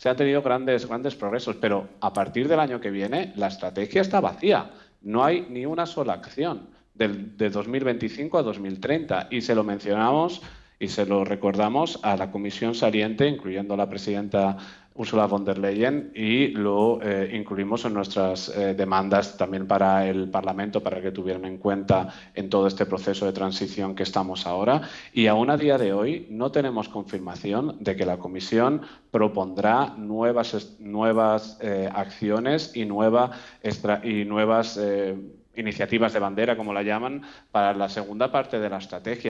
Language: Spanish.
se han tenido grandes, grandes progresos, pero a partir del año que viene la estrategia está vacía. No hay ni una sola acción de, de 2025 a 2030 y se lo mencionamos y se lo recordamos a la comisión saliente, incluyendo a la presidenta Ursula von der Leyen, y lo eh, incluimos en nuestras eh, demandas también para el Parlamento, para que tuvieran en cuenta en todo este proceso de transición que estamos ahora. Y aún a día de hoy no tenemos confirmación de que la comisión propondrá nuevas, nuevas eh, acciones y, y nuevas iniciativas de bandera, como la llaman, para la segunda parte de la estrategia.